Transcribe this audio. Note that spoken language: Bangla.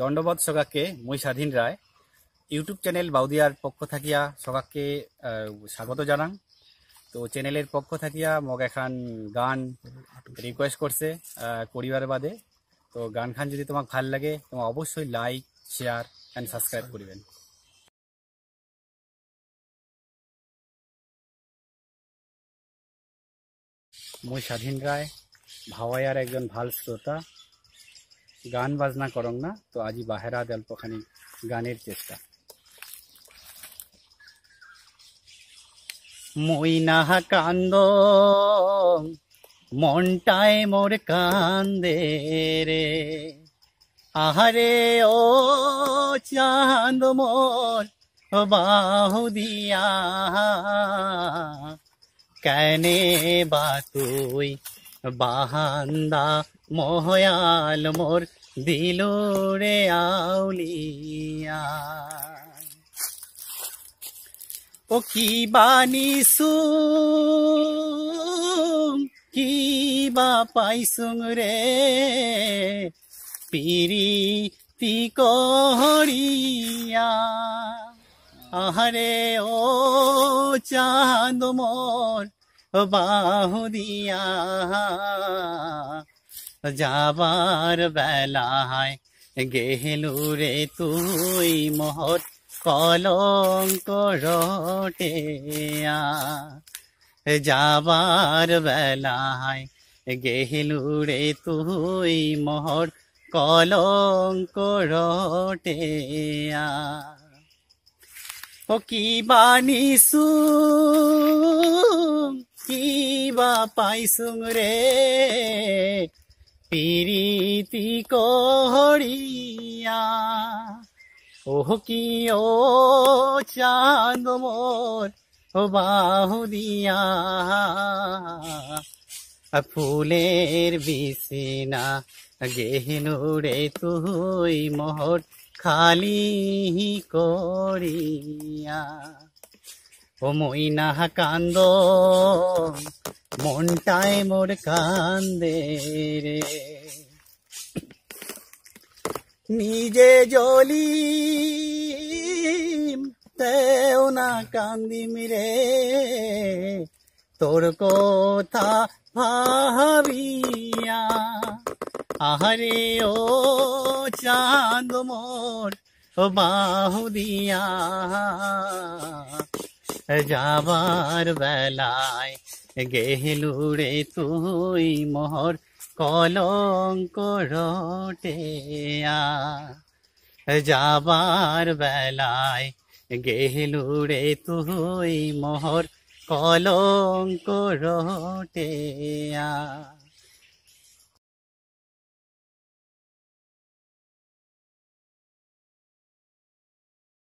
দণ্ডবধ সকাককে মই স্বাধীন রায় ইউটিউব চ্যানেল বাউদিয়ার পক্ষ থাকিয়া সকাককে স্বাগত জানাং তো চ্যানেলের পক্ষ থাকিয়া মগ এখান গান রিকোয়েস্ট করছে করিবার বাদে তো গান খান যদি তোমাকে ভাল লাগে তোমার অবশ্যই লাইক শেয়ার অ্যান্ড সাবস্ক্রাইব করিবেন মই স্বাধীন রায় ভাওয়াইয়ার একজন ভাল শ্রোতা গান বাজনা করং না তো আজি বাহেরা অল্পখানি গানের চেষ্টা মইনা কান্দ মনটায় মোর কান্দে রে আহারে ও চাঁদ মোর বাহু দিয়া কেনে বা তুই বাহান্দা মহয়াল মোর দিল রে আউলিয়া ও কি বানিসু কি বা পাইসুং রে পিরি তি কহরিয়া আহারে ও চাঁদ মোর বাহুদিয়া যাবার বেলায় গেহেলু রে তুই মহৎ কলঙ্ক রটেয়া যাবার বেলায় গেহেলু রে তুই মহৎ কলঙ্ক রটেয়া ও কি বানিসু কি বা পাইসুং রে পিরিতি কহরিয়া ওহ কি ও চাঁদ মোর ও দিয়া ফুলের বিছিনা গেহনুরে তুই মোহর খালি করিয়া ও মইনা কান্দ মনটাই মোর কান্দে রে নিজে জলি তেও না কান্দিম রে তোর কথা ভাবিয়া আহারে ও চাঁদ মোর বাহু দিয়া যাবার বেলায় গেহলুড়ে তুই মোহর কলঙ্ক রটেয়া যাবার বেলায় গেহলুড়ে তুই মোহর কলঙ্ক রটেয়া